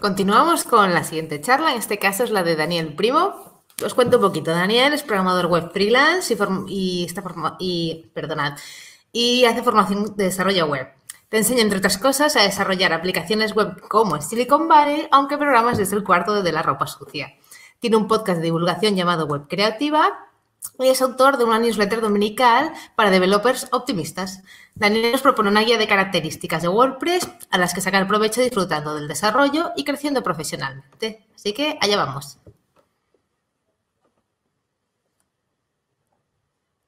Continuamos con la siguiente charla, en este caso es la de Daniel Primo. Os cuento un poquito. Daniel es programador web freelance y, y, y, perdonad, y hace formación de desarrollo web. Te enseña, entre otras cosas, a desarrollar aplicaciones web como Silicon Valley, aunque programas desde el cuarto de la ropa sucia. Tiene un podcast de divulgación llamado Web Creativa Hoy es autor de una newsletter dominical para developers optimistas. Daniel nos propone una guía de características de WordPress a las que sacar provecho disfrutando del desarrollo y creciendo profesionalmente. Así que allá vamos.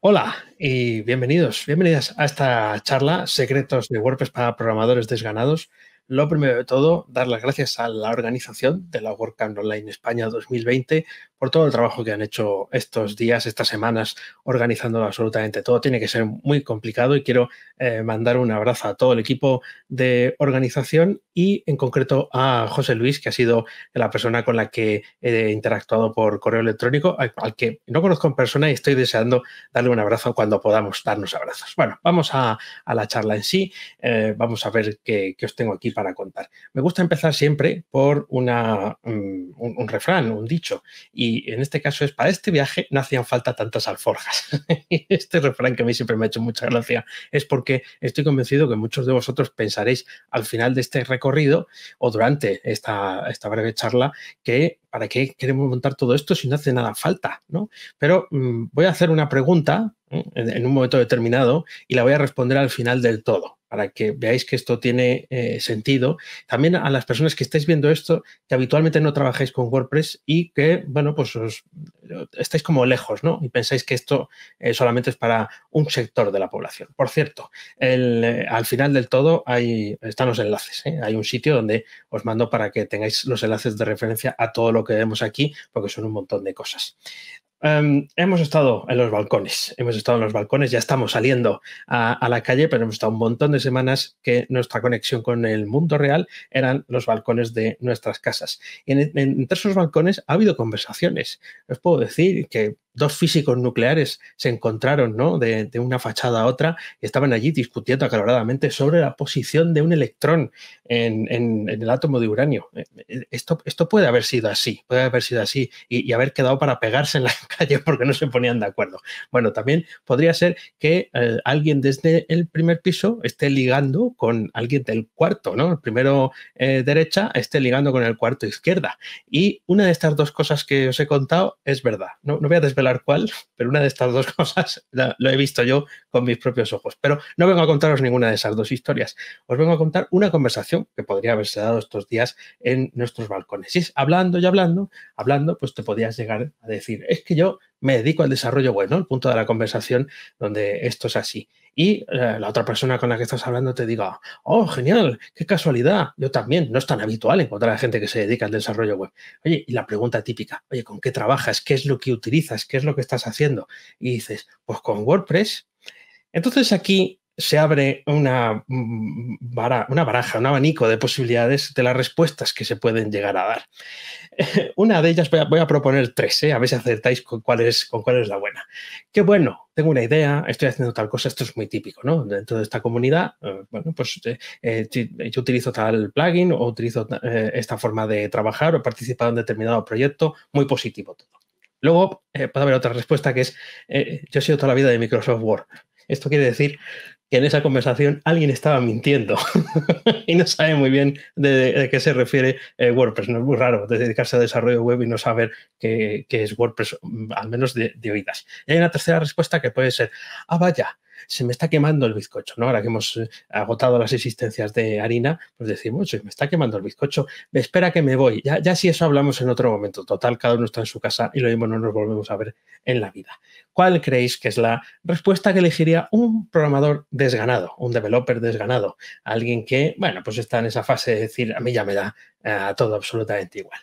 Hola y bienvenidos, bienvenidas a esta charla Secretos de WordPress para programadores desganados lo primero de todo, dar las gracias a la organización de la WordCamp Online España 2020 por todo el trabajo que han hecho estos días, estas semanas, organizándolo absolutamente todo. Tiene que ser muy complicado y quiero eh, mandar un abrazo a todo el equipo de organización y en concreto a José Luis, que ha sido la persona con la que he interactuado por correo electrónico, al, que no conozco en persona y estoy deseando darle un abrazo cuando podamos darnos abrazos. Bueno, vamos a, la charla en sí. Eh, vamos a ver qué os tengo aquí para contar. Me gusta empezar siempre por mm, un, refrán, un dicho, y en este caso es, para este viaje no hacían falta tantas alforjas. este refrán que a mí siempre me ha hecho mucha gracia es porque estoy convencido que muchos de vosotros pensaréis al final de este recorrido o durante esta, breve charla que ¿para qué queremos montar todo esto si no hace nada falta? ¿no? Pero mm, voy a hacer una pregunta ¿eh? en, un momento determinado y la voy a responder al final del todo para que veáis que esto tiene eh, sentido. También a las personas que estáis viendo esto, que habitualmente no trabajáis con WordPress y que, bueno, pues estáis como lejos, ¿no? Y pensáis que esto eh, solamente es para un sector de la población. Por cierto, eh, al final del todo hay, están los enlaces. Hay un sitio donde os mando para que tengáis los enlaces de referencia a todo lo que vemos aquí, porque son un montón de cosas. Em, hemos estado en los balcones, hemos estado en los balcones, ya estamos saliendo a, la calle, pero hemos estado un montón de semanas que nuestra conexión con el mundo real eran los balcones de nuestras casas. Y entre esos balcones ha habido conversaciones. Os puedo decir que dos físicos nucleares se encontraron ¿no? de, una fachada a otra estaban allí discutiendo acaloradamente sobre la posición de un electrón en, el átomo de uranio. Eh, eh, esto, esto, puede haber sido así, puede haber sido así y, haber quedado para pegarse en la calle porque no se ponían de acuerdo. Bueno, también podría ser que eh, alguien desde el primer piso esté ligando con alguien del cuarto, ¿no? El primero derecha esté ligando con el cuarto izquierda. Y una de estas dos cosas que os he contado es verdad. No, no voy a desvelar cual, pero una de estas dos cosas lo he visto yo con mis propios ojos. Pero no vengo a contaros ninguna de esas dos historias. Os vengo a contar una conversación que podría haberse dado estos días en nuestros balcones. Y es hablando y hablando, hablando, pues te podías llegar a decir, es que yo me dedico al desarrollo web, ¿no? El punto de la conversación donde esto es así. Y eh, la otra persona con la que estás hablando te diga, oh, genial, qué casualidad, yo también, no es tan habitual encontrar a gente que se dedica al desarrollo web. Oye, y la pregunta típica, oye, ¿con qué trabajas? ¿Qué es lo que utilizas? ¿Qué es lo que estás haciendo? Y dices, pues con WordPress. Entonces aquí se abre una, una baraja, un abanico de posibilidades de las respuestas que se pueden llegar a dar. Una de ellas, voy a, proponer tres, ¿eh? a ver si acertáis con cuál, es, con cuál es la buena. Qué bueno, tengo una idea, estoy haciendo tal cosa, esto es muy típico, ¿no? Dentro de esta comunidad, eh, bueno, pues eh, yo utilizo tal plugin o utilizo esta forma de trabajar o he participado en determinado proyecto, muy positivo todo. Luego puede haber otra respuesta que es, yo he sido toda la vida de Microsoft Word. Esto quiere decir que en esa conversación alguien estaba mintiendo y no sabe muy bien de, qué se refiere eh, WordPress. No es muy raro dedicarse a desarrollo web y no saber qué, es WordPress, mm, al menos de, de, oídas. Y hay una tercera respuesta que puede ser, ah, vaya, se me está quemando el bizcocho, ¿no? Ahora que hemos eh, agotado las existencias de harina, pues decimos, se me está quemando el bizcocho, me espera que me voy. Ya, ya si eso hablamos en otro momento. Total, cada uno está en su casa y lo mismo no nos volvemos a ver en la vida. ¿Cuál creéis que es la respuesta que elegiría un programador desganado, un developer desganado? Alguien que, bueno, pues está en esa fase de decir, a mí ya me da eh, todo absolutamente igual.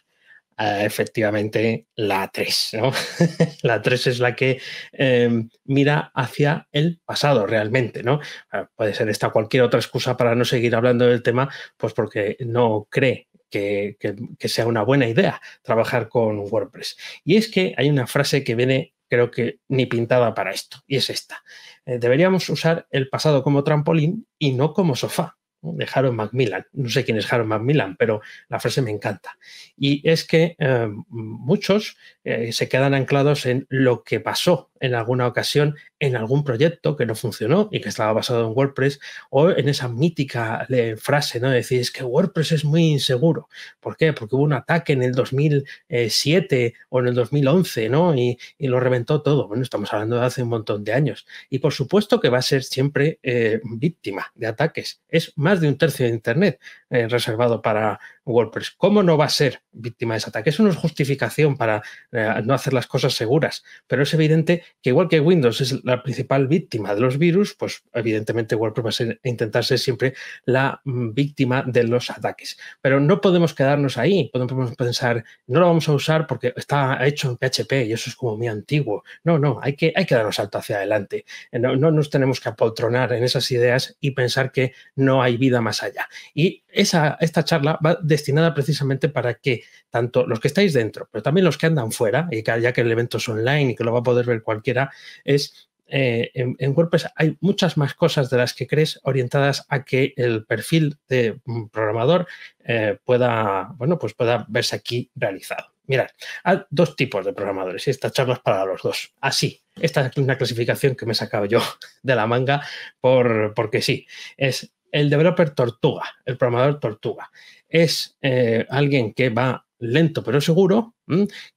Eh, efectivamente la 3. ¿no? la 3 es la que em, mira hacia el pasado realmente. ¿no? Ah, puede ser esta cualquier otra excusa para no seguir hablando del tema, pues porque no cree que, sea una buena idea trabajar con WordPress. Y es que hay una frase que viene, creo que ni pintada para esto, y es esta. Eh, deberíamos usar el pasado como trampolín y no como sofá de Harold Macmillan. No sé quién es Harold Macmillan, pero la frase me encanta. Y es que eh, muchos eh, se quedan anclados en lo que pasó en alguna ocasión en algún proyecto que no funcionó y que estaba basado en WordPress, o en esa mítica eh, frase, ¿no? decís que WordPress es muy inseguro. ¿Por qué? Porque hubo un ataque en el 2007 o en el 2011, ¿no? Y, lo reventó todo. Bueno, estamos hablando de hace un montón de años. Y por supuesto que va a ser siempre eh, víctima de ataques. Es más de un tercio de Internet. Eh, reservado para WordPress. ¿Cómo no va a ser víctima de ese ataque? Eso no es justificación para eh, no hacer las cosas seguras, pero es evidente que igual que Windows es la principal víctima de los virus, pues evidentemente WordPress va a intentar ser siempre la mm, víctima de los ataques. Pero no podemos quedarnos ahí, podemos pensar, no lo vamos a usar porque está hecho en PHP y eso es como muy antiguo. No, no, hay que, hay que dar un salto hacia adelante. Eh, no, no nos tenemos que apoltronar en esas ideas y pensar que no hay vida más allá. Y esta charla va destinada precisamente para que tanto los que estáis dentro, pero también los que andan fuera, y ya que el evento es online y que lo va a poder ver cualquiera, es eh, en, WordPress hay muchas más cosas de las que crees orientadas a que el perfil de un mm, programador eh, pueda, bueno, pues pueda verse aquí realizado. Mirad, hay dos tipos de programadores y esta charla es para los dos. Así, ah, esta es una clasificación que me he sacado yo de la manga por, porque sí. Es el developer tortuga, el programador tortuga, es eh, alguien que va lento pero seguro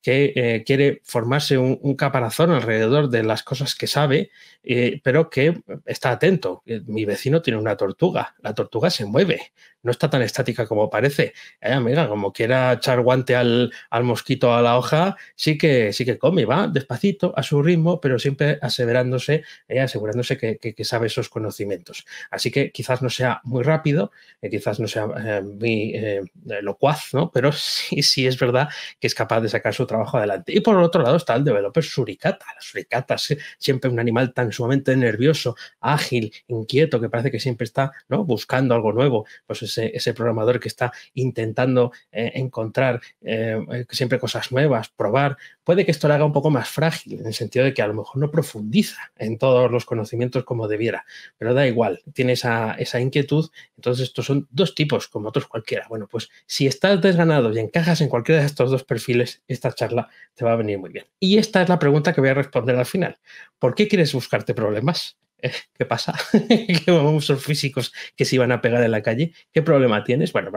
que eh, quiere formarse un, caparazón alrededor de las cosas que sabe, eh, pero que está atento. Eh, mi vecino tiene una tortuga, la tortuga se mueve, no está tan estática como parece. Mira, como quiera echar guante al, mosquito a la hoja, sí que, sí que come, va despacito, a su ritmo, pero siempre aseverándose, asegurándose que, sabe esos conocimientos. Así que quizás no sea muy rápido, quizás no sea muy locuaz, ¿no? pero sí, sí es verdad que es capaz de sacar su trabajo adelante. Y por otro lado está el developer suricata. La suricata es siempre un animal tan sumamente nervioso, ágil, inquieto, que parece que siempre está ¿no? buscando algo nuevo. Pues ese, programador que está intentando eh, encontrar eh, eh, siempre cosas nuevas, probar, puede que esto le haga un poco más frágil, en el sentido de que a lo mejor no profundiza en todos los conocimientos como debiera. Pero da igual, tiene esa, esa inquietud. Entonces estos son dos tipos, como otros cualquiera. Bueno, pues si estás desganado y encajas en cualquiera de estos dos perfiles, esta charla te va a venir muy bien. Y esta es la pregunta que voy a responder al final. ¿Por qué quieres buscarte problemas? Eh, ¿Qué pasa? ¿Qué monstruos físicos que se iban a pegar en la calle? ¿Qué problema tienes? Bueno,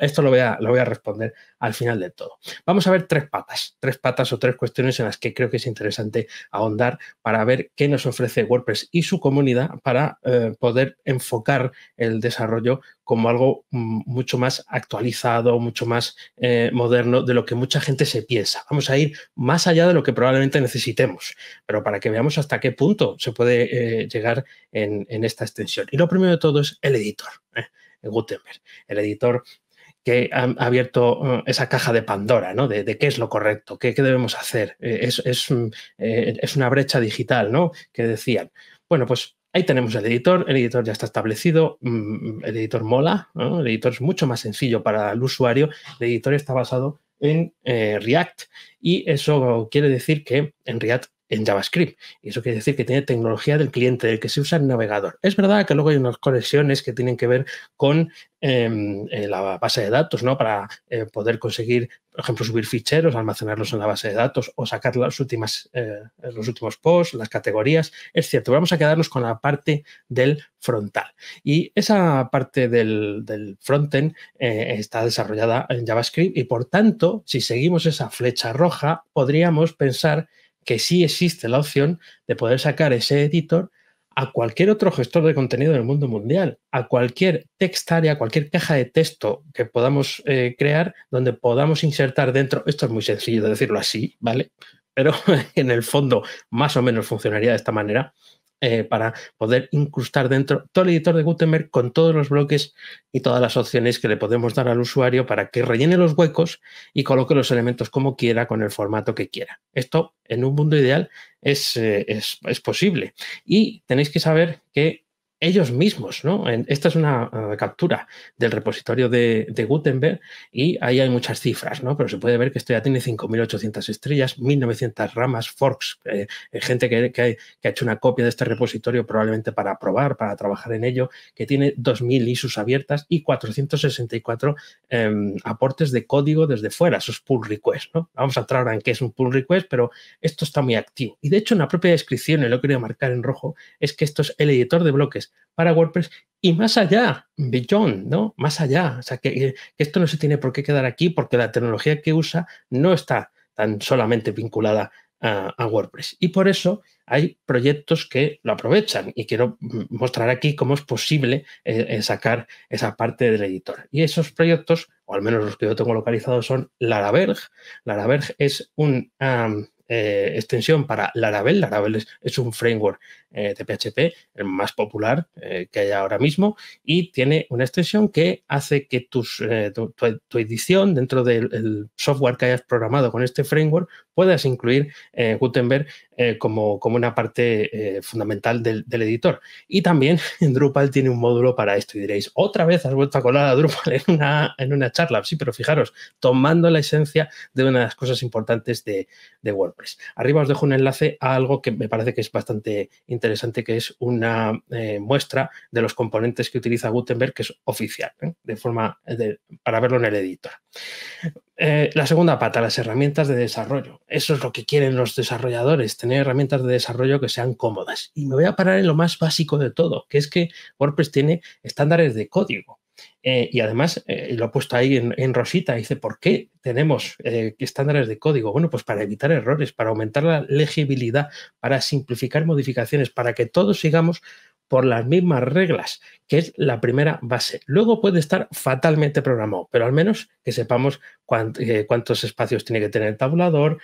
esto lo voy, a, lo voy a responder al final de todo. Vamos a ver tres patas, tres patas o tres cuestiones en las que creo que es interesante ahondar para ver qué nos ofrece WordPress y su comunidad para eh, poder enfocar el desarrollo como algo mm, mucho más actualizado, mucho más eh, moderno de lo que mucha gente se piensa. Vamos a ir más allá de lo que probablemente necesitemos, pero para que veamos hasta qué punto se puede eh, llegar en, esta extensión. Y lo primero de todo es el editor, ¿eh? Gutenberg, el editor que ha abierto esa caja de Pandora, ¿no? De, qué es lo correcto, qué, debemos hacer. Es, es, mm, es, una brecha digital, ¿no? Que decían. Bueno, pues Ahí tenemos el editor, el editor ya está establecido, mm, el editor mola, el editor es mucho más sencillo para el usuario, el editor está basado en eh, React y eso quiere decir que en React en JavaScript. Y eso quiere decir que tiene tecnología del cliente, del que se usa el navegador. Es verdad que luego hay unas conexiones que tienen que ver con em, eh, la base de datos, ¿no? Para eh, poder conseguir, por ejemplo, subir ficheros, almacenarlos en la base de datos o sacar las últimas, eh, los últimos posts, las categorías. Es cierto, vamos a quedarnos con la parte del frontal. Y esa parte del, del frontend está desarrollada en JavaScript y por tanto, si seguimos esa flecha roja, podríamos pensar que sí existe la opción de poder sacar ese editor a cualquier otro gestor de contenido del mundo mundial, a cualquier textarea, a cualquier caja de texto que podamos eh, crear, donde podamos insertar dentro, esto es muy sencillo decirlo así, ¿vale? Pero en el fondo más o menos funcionaría de esta manera, eh, para poder incrustar dentro todo el editor de Gutenberg con todos los bloques y todas las opciones que le podemos dar al usuario para que rellene los huecos y coloque los elementos como quiera, con el formato que quiera. Esto en un mundo ideal es, eh, es, es posible. Y tenéis que saber que ellos mismos, ¿no? esta es una captura del repositorio de, Gutenberg y ahí hay muchas cifras, ¿no? Pero se puede ver que esto ya tiene 5.800 estrellas, 1.900 ramas, forks, eh, eh gente que, ha hecho una copia de este repositorio probablemente para probar, para trabajar en ello, que tiene 2.000 issues abiertas y 464 em, aportes de código desde fuera, esos pull requests, ¿no? Vamos a entrar ahora en qué es un pull request, pero esto está muy activo. Y de hecho, en la propia descripción, y lo he marcar en rojo, es que esto es el editor de bloques para WordPress y más allá, beyond, ¿no? Más allá. O sea, que, esto no se tiene por qué quedar aquí porque la tecnología que usa no está tan solamente vinculada a, WordPress. Y por eso hay proyectos que lo aprovechan y quiero mostrar aquí cómo es posible eh, eh, sacar esa parte del editor. Y esos proyectos, o al menos los que yo tengo localizados, son Laraverg. Laraverg es un... Eh, extensión para Laravel. Laravel es, un framework eh, de PHP, el más popular eh, que hay ahora mismo, y tiene una extensión que hace que tu, edición dentro del software que hayas programado con este framework puedas incluir Gutenberg como, como, una parte fundamental del, editor. Y también Drupal tiene un módulo para esto y diréis, otra vez has vuelto a colar a Drupal en una, charla. Sí, pero fijaros, tomando la esencia de una de las cosas importantes de, de WordPress. Pues, arriba os dejo un enlace a algo que me parece que es bastante interesante, que es una eh, muestra de los componentes que utiliza Gutenberg, que es oficial, ¿eh? de forma para verlo en el editor. Eh, la segunda pata, las herramientas de desarrollo. Eso es lo que quieren los desarrolladores, tener herramientas de desarrollo que sean cómodas. Y me voy a parar en lo más básico de todo, que es que WordPress tiene estándares de código. Eh, y además, eh, lo he puesto ahí en, Rosita, dice, ¿por qué tenemos eh, estándares de código? Bueno, pues para evitar errores, para aumentar la legibilidad, para simplificar modificaciones, para que todos sigamos por las mismas reglas, que es la primera base. Luego puede estar fatalmente programado, pero al menos que sepamos cuántos espacios tiene que tener el tabulador,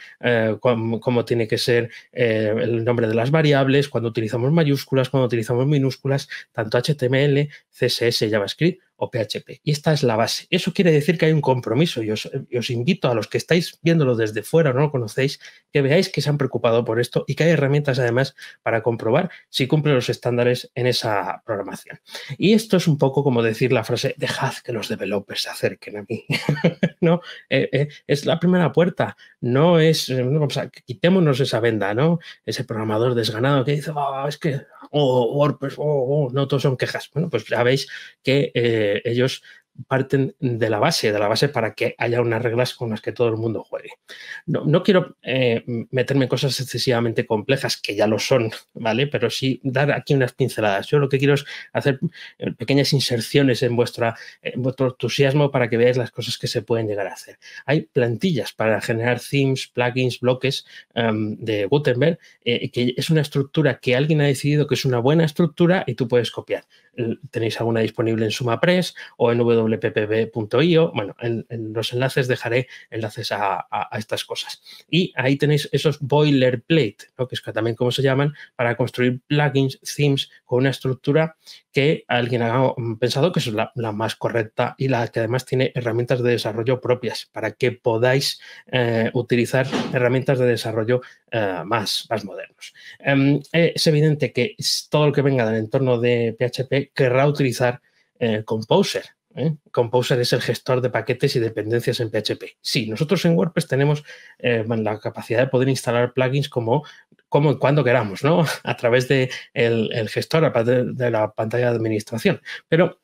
cómo, tiene que ser el nombre de las variables, cuando utilizamos mayúsculas, cuando utilizamos minúsculas, tanto HTML, CSS, JavaScript o PHP. Y esta es la base. Eso quiere decir que hay un compromiso. Y os, invito a los que estáis viéndolo desde fuera o no lo conocéis, que veáis que se han preocupado por esto y que hay herramientas además para comprobar si cumple los estándares en esa programación. Y esto es un poco como decir la frase, dejad que los developers se acerquen a mí. no, eh, eh, es la primera puerta. No es, eh, quitémonos esa venda, ¿no? Ese programador desganado que dice, ah, es que, oh, WordPress, oh, oh, no, todos son quejas. Bueno, pues ya veis que ellos parten de la base, de la base para que haya unas reglas con las que todo el mundo juegue. No, quiero eh, meterme en cosas excesivamente complejas, que ya lo son, ¿vale? Pero sí dar aquí unas pinceladas. Yo lo que quiero es hacer eh, pequeñas inserciones en, vuestra, vuestro entusiasmo para que veáis las cosas que se pueden llegar a hacer. Hay plantillas para generar themes, plugins, bloques em, de Gutenberg, eh, que es una estructura que alguien ha decidido que es una buena estructura y tú puedes copiar tenéis alguna disponible en SumaPress o en wppb.io. Bueno, en, los enlaces dejaré enlaces a, estas cosas. Y ahí tenéis esos boilerplate, que es también como se llaman, para construir plugins, themes con una estructura que alguien ha pensado que es la, más correcta y la que además tiene herramientas de desarrollo propias para que podáis eh, utilizar herramientas de desarrollo eh, más, más modernos. Em, eh, es evidente que todo lo que venga del entorno de PHP querrá utilizar Composer ¿eh? Composer es el gestor de paquetes y dependencias en PHP. Sí, nosotros en WordPress tenemos eh, la capacidad de poder instalar plugins como, cuando queramos, ¿no? A través del de el gestor de la pantalla de administración. Pero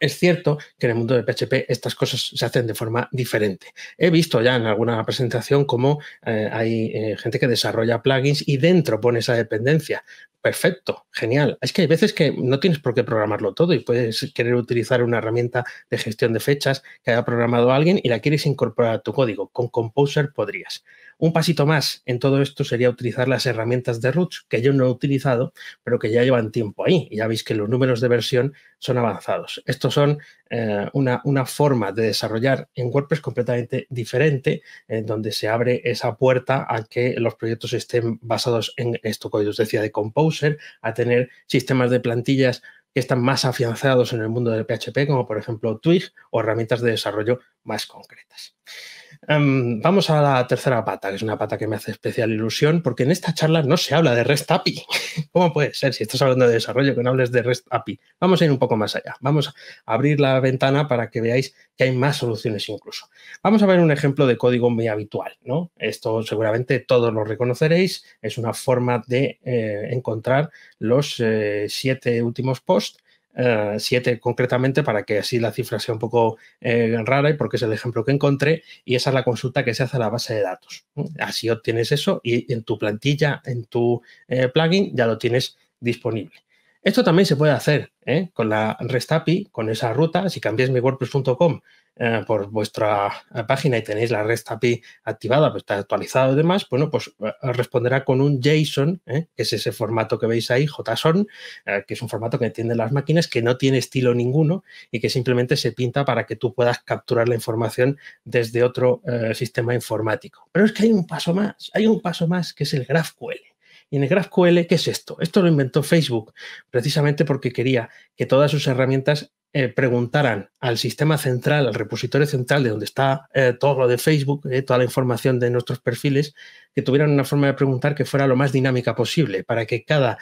es cierto que en el mundo de PHP estas cosas se hacen de forma diferente. He visto ya en alguna presentación cómo eh, hay eh, gente que desarrolla plugins y dentro pone esa dependencia. Perfecto, genial. Es que hay veces que no tienes por qué programarlo todo y puedes querer utilizar una herramienta de gestión de fechas que haya programado alguien y la quieres incorporar a tu código. Con Composer podrías. Un pasito más en todo esto sería utilizar las herramientas de Roots que yo no he utilizado, pero que ya llevan tiempo ahí. Y ya veis que los números de versión son avanzados. Esto son eh, una, forma de desarrollar en WordPress completamente diferente, en donde se abre esa puerta a que los proyectos estén basados en esto que decía de Composer, a tener sistemas de plantillas que están más afianzados en el mundo del PHP, como por ejemplo Twig o herramientas de desarrollo más concretas. Em, vamos a la tercera pata, que es una pata que me hace especial ilusión, porque en esta charla no se habla de REST API. ¿Cómo puede ser si estás hablando de desarrollo que no hables de REST API? Vamos a ir un poco más allá. Vamos a abrir la ventana para que veáis que hay más soluciones incluso. Vamos a ver un ejemplo de código muy habitual, ¿no? Esto seguramente todos lo reconoceréis. Es una forma de eh, encontrar los eh, siete últimos posts 7 eh, siete concretamente, para que así la cifra sea un poco eh, rara y porque es el ejemplo que encontré, y esa es la consulta que se hace a la base de datos. Así obtienes eso y en tu plantilla, en tu eh, plugin, ya lo tienes disponible. Esto también se puede hacer ¿eh? con la REST API, con esa ruta. Si cambiáis mi WordPress.com eh, por vuestra eh, página y tenéis la REST API activada, pues está actualizado y demás, bueno, pues responderá con un JSON, que es ese formato que veis ahí, JSON, que es un formato que entienden las máquinas, que no tiene estilo ninguno y que simplemente se pinta para que tú puedas capturar la información desde otro sistema informático. Pero es que hay un paso más, hay un paso más que es el GraphQL. Y en el GraphQL, ¿qué es esto? Esto lo inventó Facebook, precisamente porque quería que todas sus herramientas eh, preguntaran al sistema central, al repositorio central de donde está eh, todo lo de Facebook, eh, toda la información de nuestros perfiles, que tuvieran una forma de preguntar que fuera lo más dinámica posible, para que cada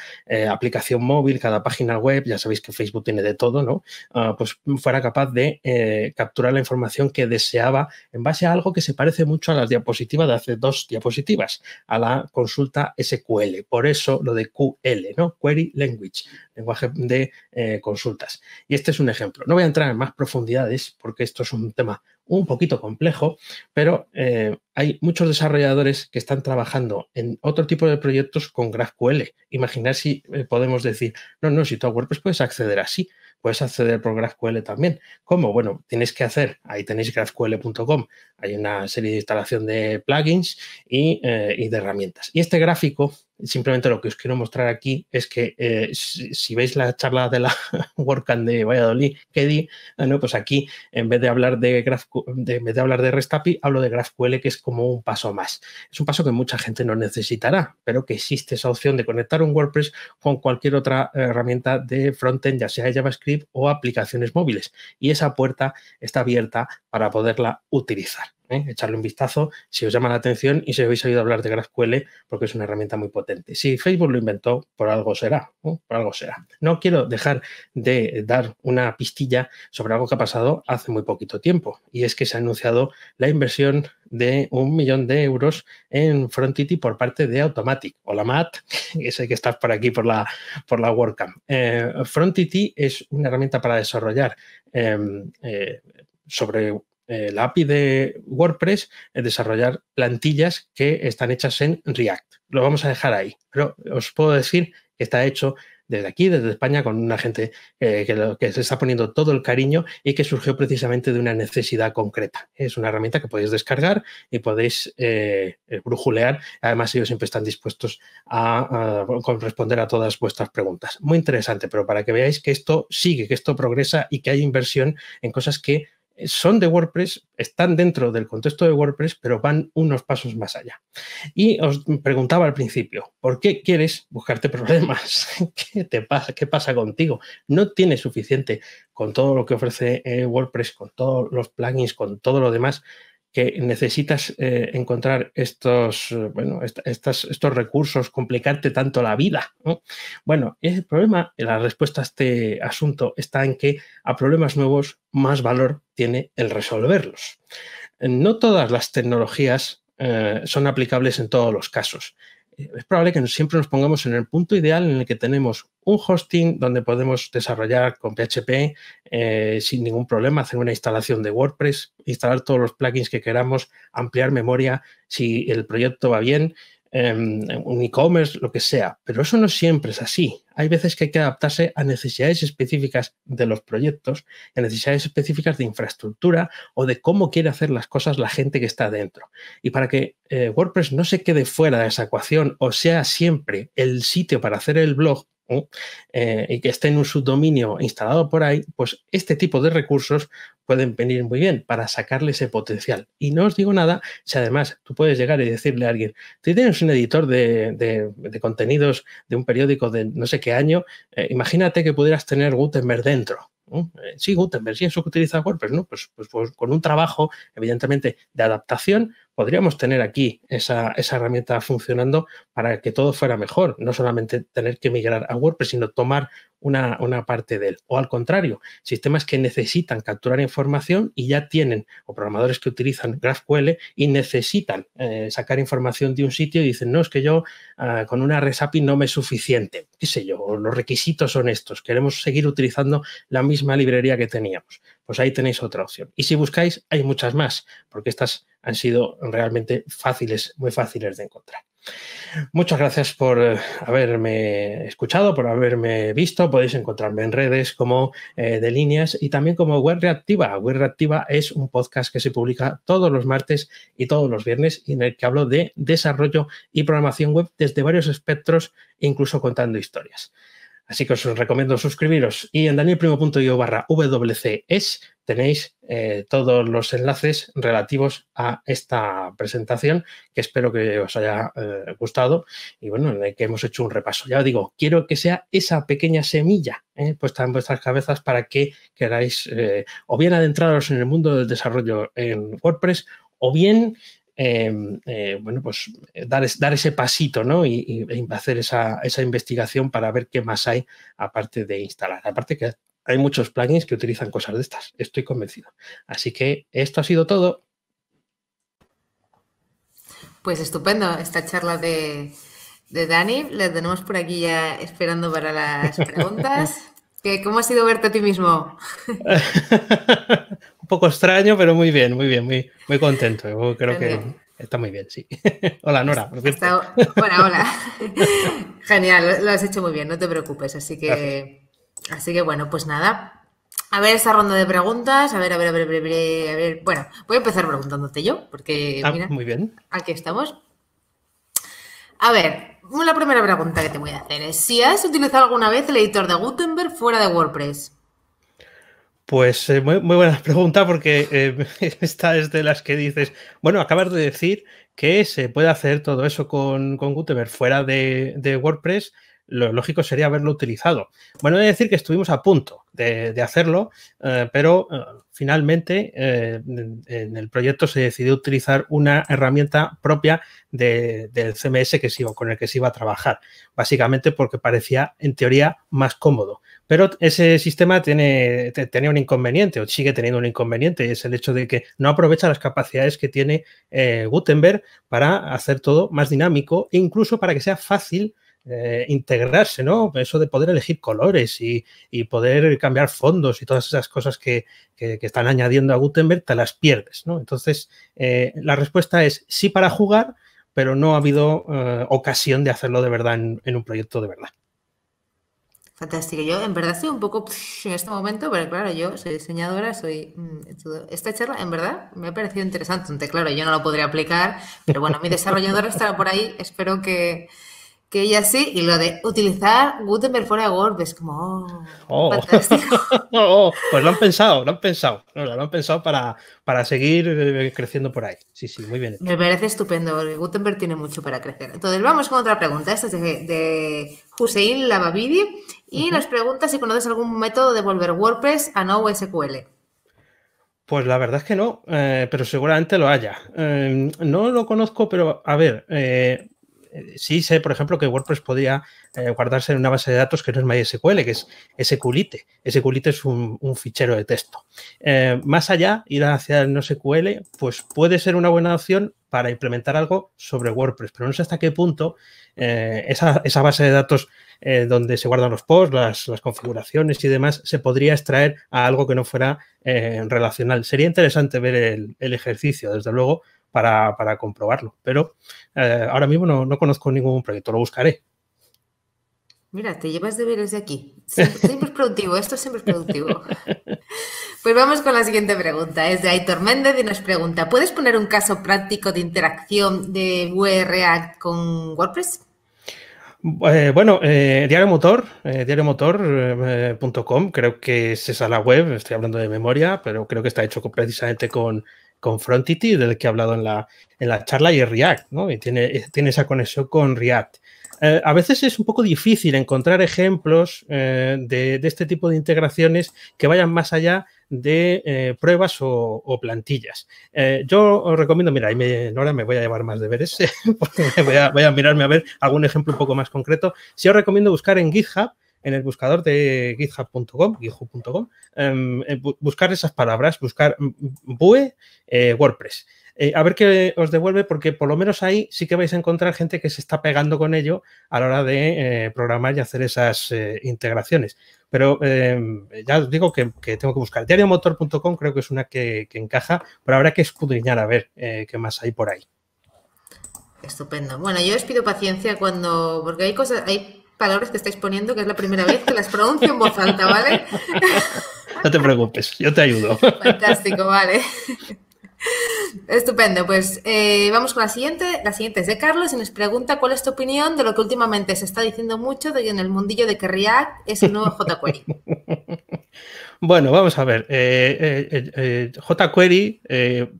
aplicación móvil, cada página web, ya sabéis que Facebook tiene de todo, ¿no? Ah, pues fuera capaz de capturar la información que deseaba en base a algo que se parece mucho a las diapositivas de hace dos diapositivas, a la consulta SQL. Por eso lo de QL, ¿no? Query Language, lenguaje de eh, consultas. Y este es un ejemplo. No voy a entrar en más profundidades porque esto es un tema un poquito complejo, pero eh, hay muchos desarrolladores que están trabajando en otro tipo de proyectos con GraphQL. Imaginar si eh, podemos decir, no, no, si tú a WordPress puedes acceder así, puedes acceder por GraphQL también. ¿Cómo? Bueno, tienes que hacer, ahí tenéis graphql.com, hay una serie de instalación de plugins y de herramientas. Y este gráfico Simplemente lo que os quiero mostrar aquí es que eh, si, veis la charla de la WordCamp de Valladolid que ah, pues aquí en vez de hablar de, Graph, de, en vez de hablar de REST API, hablo de GraphQL, que es como un paso más. Es un paso que mucha gente no necesitará, pero que existe esa opción de conectar un WordPress con cualquier otra herramienta de frontend, ya sea JavaScript o aplicaciones móviles. Y esa puerta está abierta para poderla utilizar. ¿eh? echarle un vistazo si os llama la atención y si os habéis oído hablar de GraphQL, porque es una herramienta muy potente. Si Facebook lo inventó, por algo será, ¿no? por algo será. No quiero dejar de dar una pistilla sobre algo que ha pasado hace muy poquito tiempo, y es que se ha anunciado la inversión de un millón de euros en Frontity por parte de Automatic. Hola, Matt, sé que está por aquí por la, por la WordCamp. Eh, Frontity es una herramienta para desarrollar em, eh, sobre eh, la API de WordPress eh, desarrollar plantillas que están hechas en React. Lo vamos a dejar ahí, pero os puedo decir que está hecho desde aquí, desde España, con una gente eh, que, que, se está poniendo todo el cariño y que surgió precisamente de una necesidad concreta. Es una herramienta que podéis descargar y podéis brujulear. Además, ellos siempre están dispuestos a, a, responder a todas vuestras preguntas. Muy interesante, pero para que veáis que esto sigue, que esto progresa y que hay inversión en cosas que eh, son de WordPress, están dentro del contexto de WordPress, pero van unos pasos más allá. Y os preguntaba al principio, ¿por qué quieres buscarte problemas? ¿Qué te pasa? ¿Qué pasa contigo? No tienes suficiente con todo lo que ofrece eh, WordPress, con todos los plugins, con todo lo demás que necesitas eh, encontrar estos, eh, estos recursos, complicarte tanto la vida. Bueno, el problema, la respuesta a este asunto está en que a problemas nuevos más valor tiene el resolverlos. No todas las tecnologías eh, son aplicables en todos los casos. Eh, es probable que siempre nos pongamos en el punto ideal en el que tenemos un hosting donde podemos desarrollar con PHP eh, sin ningún problema, hacer una instalación de WordPress, instalar todos los plugins que queramos, ampliar memoria si el proyecto va bien Em, un e-commerce, lo que sea. Pero eso no siempre es así. Hay veces que hay que adaptarse a necesidades específicas de los proyectos, a necesidades específicas de infraestructura o de cómo quiere hacer las cosas la gente que está dentro. Y para que eh, WordPress no se quede fuera de esa ecuación o sea siempre el sitio para hacer el blog, ¿eh? Eh, y que esté en un subdominio instalado por ahí, pues este tipo de recursos pueden venir muy bien para sacarle ese potencial. Y no os digo nada si además tú puedes llegar y decirle a alguien, si tienes un editor de, contenidos de un periódico de no sé qué año, eh, imagínate que pudieras tener Gutenberg dentro. Sí, Gutenberg, sí, eso que utiliza WordPress, ¿no? pues, pues, pues con un trabajo, evidentemente, de adaptación, podríamos tener aquí esa, herramienta funcionando para que todo fuera mejor, no solamente tener que migrar a WordPress, sino tomar una, parte de él. O al contrario, sistemas que necesitan capturar información y ya tienen, o programadores que utilizan GraphQL y necesitan eh, sacar información de un sitio y dicen, no, es que yo ah, con una resapi no me es suficiente, qué sé yo, los requisitos son estos, queremos seguir utilizando la misma librería que teníamos pues ahí tenéis otra opción. Y si buscáis, hay muchas más, porque estas han sido realmente fáciles, muy fáciles de encontrar. Muchas gracias por eh, haberme escuchado, por haberme visto. Podéis encontrarme en redes como eh, de líneas y también como Web Reactiva. Web Reactiva es un podcast que se publica todos los martes y todos los viernes y en el que hablo de desarrollo y programación web desde varios espectros, incluso contando historias. Así que os recomiendo suscribiros y en danielprimo.io barra wcs tenéis eh, todos los enlaces relativos a esta presentación que espero que os haya eh, gustado y bueno, que hemos hecho un repaso. Ya os digo, quiero que sea esa pequeña semilla eh, puesta en vuestras cabezas para que queráis o bien adentraros en el mundo del desarrollo en WordPress o bien Em, eh, bueno, pues eh, dar, dar, ese pasito ¿no? y, e hacer esa, investigación para ver qué más hay aparte de instalar. Aparte que hay muchos plugins que utilizan cosas de estas, estoy convencido. Así que esto ha sido todo. Pues estupendo esta charla de, de Dani. La tenemos por aquí ya esperando para las preguntas. ¿Cómo ha sido verte a ti mismo? Un poco extraño, pero muy bien, muy bien, muy, muy contento. creo que está muy bien, sí. hola, Nora. hola, hola. Genial, lo, has hecho muy bien, no te preocupes. Así que, así que bueno, pues nada. A ver esta ronda de preguntas. A ver, a ver, a ver, a ver, Bueno, voy a empezar preguntándote yo, porque ah, mira, muy bien. aquí estamos. A ver, la primera pregunta que te voy a hacer es si has utilizado alguna vez el editor de Gutenberg fuera de WordPress. Pues eh, muy, buena pregunta porque eh, esta es de las que dices, bueno, acabas de decir que se puede hacer todo eso con, Gutenberg fuera de, de WordPress, lo lógico sería haberlo utilizado. Bueno, he decir que estuvimos a punto de, hacerlo, eh, pero eh, finalmente eh, en, el proyecto se decidió utilizar una herramienta propia del CMS que con el que se iba a trabajar, básicamente porque parecía en teoría más cómodo. Pero ese sistema tiene, tenía un inconveniente o sigue teniendo un inconveniente, es el hecho de que no aprovecha las capacidades que tiene Gutenberg para hacer todo más dinámico e incluso para que sea fácil eh, integrarse, ¿no? Eso de poder elegir colores y, poder cambiar fondos y todas esas cosas que, están añadiendo a Gutenberg, te las pierdes, ¿no? Entonces, eh, la respuesta es sí para jugar, pero no ha habido eh, ocasión de hacerlo de verdad en, un proyecto de verdad. Fantástico. Yo en verdad estoy un poco en este momento, pero claro, yo soy diseñadora, soy... Mm, esta charla en verdad me ha parecido interesante, claro, yo no lo podría aplicar, pero bueno, mi desarrollador estará por ahí, espero que, que ella sí, y lo de utilizar Gutenberg fuera de Word, como, oh, oh. fantástico. Oh, oh, pues lo han pensado, lo han pensado, lo han pensado para, para seguir eh, creciendo por ahí. Sí, sí, muy bien. Me parece estupendo, Gutenberg tiene mucho para crecer. Entonces, vamos con otra pregunta, esta es de, de Hussein Lavavidi, y nos pregunta si conoces algún método de volver WordPress a no SQL. Pues la verdad es que no, eh, pero seguramente lo haya. Eh, no lo conozco, pero a ver, eh, sí sé, por ejemplo, que WordPress podría eh, guardarse en una base de datos que no es MySQL, que es SQLite. SQLite es un, fichero de texto. Eh, más allá, ir hacia el NoSQL, pues puede ser una buena opción para implementar algo sobre WordPress, pero no sé hasta qué punto eh, esa, base de datos donde se guardan los posts, las, configuraciones y demás, se podría extraer a algo que no fuera relacional. Sería interesante ver el ejercicio, desde luego, para, comprobarlo. Pero eh, ahora mismo no, conozco ningún proyecto, lo buscaré. Mira, te llevas de deberes de aquí. Siempre, es productivo, esto siempre es productivo. Pues vamos con la siguiente pregunta. Es de Aitor Méndez y nos pregunta, ¿puedes poner un caso práctico de interacción de con WordPress? Eh, bueno, eh, Diario Motor, eh, diariomotor.com, creo que es esa la web, estoy hablando de memoria, pero creo que está hecho precisamente con, con Frontity, del que he hablado en la, charla, y React, ¿no? Y tiene, eh, tiene esa conexión con React. Eh, a veces es un poco difícil encontrar ejemplos eh, de, este tipo de integraciones que vayan más allá de pruebas o, plantillas. yo os recomiendo, mira, y me, me voy a llevar más deberes, voy a, voy a mirarme a ver algún ejemplo un poco más concreto. Si os recomiendo buscar en GitHub en el buscador de github.com, github.com, em, eh, buscar esas palabras, buscar BUE eh, WordPress. Eh, a ver qué os devuelve, porque por lo menos ahí sí que vais a encontrar gente que se está pegando con ello a la hora de programar y hacer esas integraciones. Pero em, ya os digo que, tengo que buscar. Diariomotor.com creo que es una que, que, encaja, pero habrá que escudriñar a ver qué más hay por ahí. Estupendo. Bueno, yo os pido paciencia cuando, porque hay cosas, hay palabras que estáis poniendo, que es la primera vez que las pronuncio en voz alta, ¿vale? No te preocupes, yo te ayudo. Fantástico, vale. Estupendo, pues eh, vamos con la siguiente. La siguiente es de Carlos y nos pregunta cuál es tu opinión de lo que últimamente se está diciendo mucho de que en el mundillo de que React es el nuevo jQuery. bueno, vamos a ver. Eh, eh, jQuery,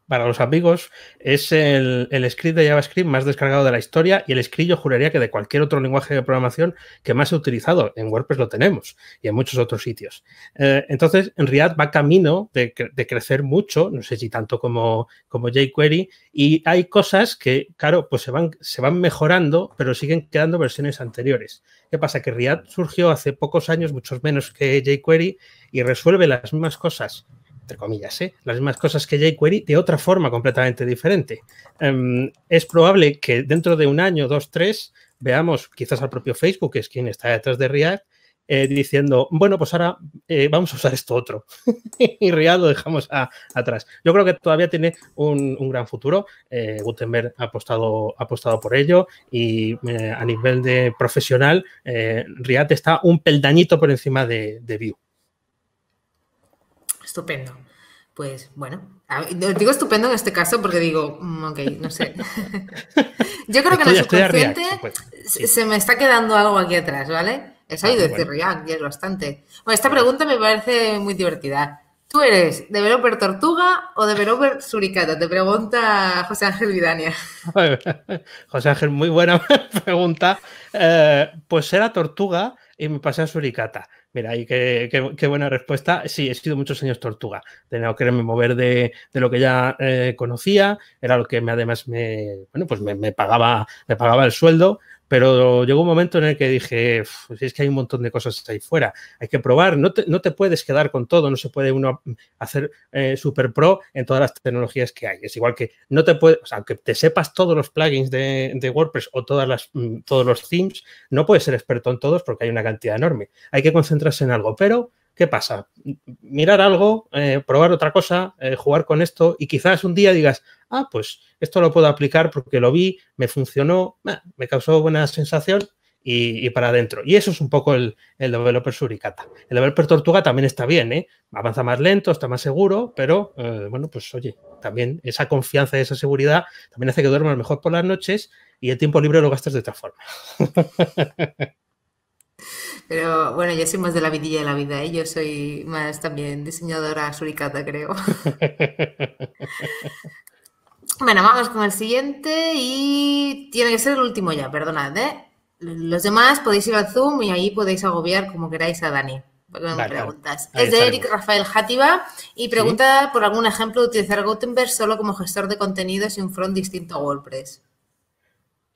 para los amigos, es el, script de JavaScript más descargado de la historia y el script yo juraría que de cualquier otro lenguaje de programación que más ha utilizado. En WordPress lo tenemos y en muchos otros sitios. entonces, en React va camino de crecer mucho, no sé si tanto como como, jQuery. Y hay cosas que, claro, pues se van, se van mejorando, pero siguen quedando versiones anteriores. ¿Qué pasa? Que Riad surgió hace pocos años, muchos menos que jQuery, y resuelve las mismas cosas entre comillas, ¿eh? las mismas cosas que jQuery de otra forma completamente diferente. Em, es probable que dentro de un año, dos, tres, veamos quizás al propio Facebook, que es quien está detrás de React, eh, diciendo, bueno, pues ahora eh, vamos a usar esto otro. y real lo dejamos atrás. Yo creo que todavía tiene un, gran futuro. Eh, Gutenberg ha apostado, apostado por ello y a nivel de profesional, Riyadh está un peldañito por encima de, de Estupendo. Pues bueno, digo estupendo en este caso porque digo, mm, ok, no sé. Yo creo que la el se me está quedando algo aquí atrás, ¿vale? Es ah, es bastante. esta pregunta me parece muy divertida. ¿Tú eres de developer tortuga o de developer suricata? Te pregunta José Ángel Vidania. José Ángel, muy buena pregunta. Eh, pues era tortuga y me pasé a suricata. Mira, y qué, buena respuesta. Sí, he sido muchos años tortuga. Tenía que mover de, lo que ya eh, conocía, era lo que además me, pues me, me, pagaba, me pagaba el sueldo pero llegó un momento en el que dije, pues es que hay un montón de cosas ahí fuera, hay que probar, no te, puedes quedar con todo, no se puede uno hacer eh, super pro en todas las tecnologías que hay. Es igual que no te puedes, o sea, aunque te sepas todos los plugins de, WordPress o todas las, mm, todos los themes, no puedes ser experto en todos porque hay una cantidad enorme. Hay que concentrarse en algo, pero ¿qué pasa? Mirar algo, eh, probar otra cosa, eh, jugar con esto y quizás un día digas, ah, pues esto lo puedo aplicar porque lo vi, me funcionó, me causó buena sensación y, para adentro. Y eso es un poco el, el, developer suricata. El developer tortuga también está bien, ¿eh? avanza más lento, está más seguro, pero eh, bueno, pues oye, también esa confianza y esa seguridad también hace que duermas mejor por las noches y el tiempo libre lo gastas de otra forma. Pero bueno, yo soy más de la vidilla de la vida, ¿eh? yo soy más también diseñadora suricata, creo. Bueno, vamos con el siguiente y tiene que ser el último ya, perdonad, ¿eh? Los demás podéis ir al Zoom y ahí podéis agobiar como queráis a Dani. es de Eric Rafael Jativa y pregunta por algún ejemplo de utilizar Gutenberg solo como gestor de contenidos y un front distinto a WordPress.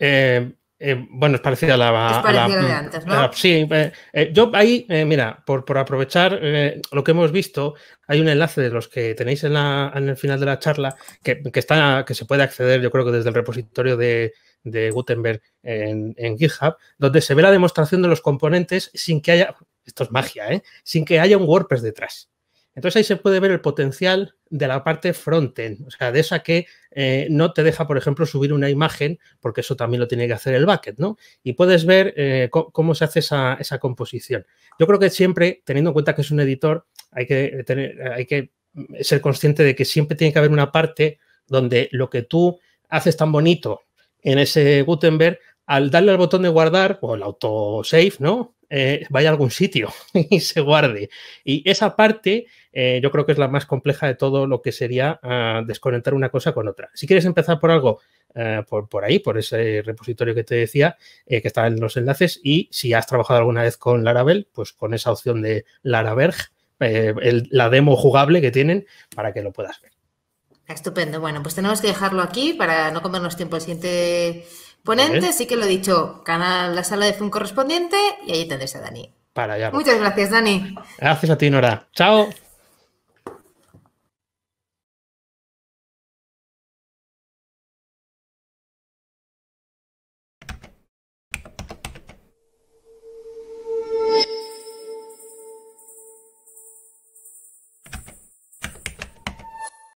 Eh, eh, bueno, es parecida a la. Es a la, de antes, ¿no? sí, eh, eh, yo ahí, mira, por, aprovechar lo que hemos visto, hay un enlace de los que tenéis en, el final de la charla que, está, que se puede acceder, yo creo que desde el repositorio de, Gutenberg en, en, GitHub, donde se ve la demostración de los componentes sin que haya. Esto es magia, ¿eh? Sin que haya un WordPress detrás. Entonces ahí se puede ver el potencial de la parte frontend, o sea, de esa que eh, no te deja, por ejemplo, subir una imagen, porque eso también lo tiene que hacer el bucket, ¿no? Y puedes ver eh, cómo se hace esa, composición. Yo creo que siempre, teniendo en cuenta que es un editor, hay que, hay que ser consciente de que siempre tiene que haber una parte donde lo que tú haces tan bonito en ese Gutenberg, al darle al botón de guardar o el autosave, ¿no? Eh, vaya a algún sitio y se guarde. Y esa parte eh, yo creo que es la más compleja de todo lo que sería ah, desconectar una cosa con otra. Si quieres empezar por algo, eh, por, por, ahí, por ese repositorio que te decía, eh, que está en los enlaces, y si has trabajado alguna vez con Laravel, pues con esa opción de Lara la demo jugable que tienen para que lo puedas ver. Estupendo. Bueno, pues tenemos que dejarlo aquí para no comernos tiempo al siguiente ponente. Así que lo he dicho, canal, la sala de Zoom correspondiente y ahí tendréis a Dani. Para allá. Pues. Muchas gracias, Dani. Gracias a ti, Nora. Chao.